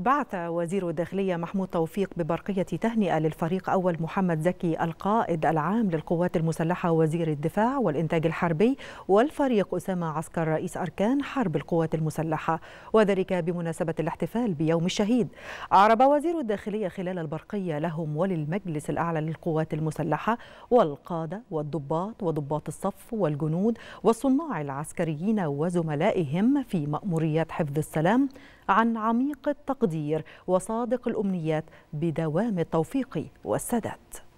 بعث وزير الداخلية محمود توفيق ببرقية تهنئة للفريق أول محمد زكي القائد العام للقوات المسلحة وزير الدفاع والإنتاج الحربي والفريق أسامة عسكر رئيس أركان حرب القوات المسلحة وذلك بمناسبة الاحتفال بيوم الشهيد أعرب وزير الداخلية خلال البرقية لهم وللمجلس الأعلى للقوات المسلحة والقادة والضباط وضباط الصف والجنود والصناع العسكريين وزملائهم في مأموريات حفظ السلام عن عميق التقدير وصادق الأمنيات بدوام التوفيق والسداد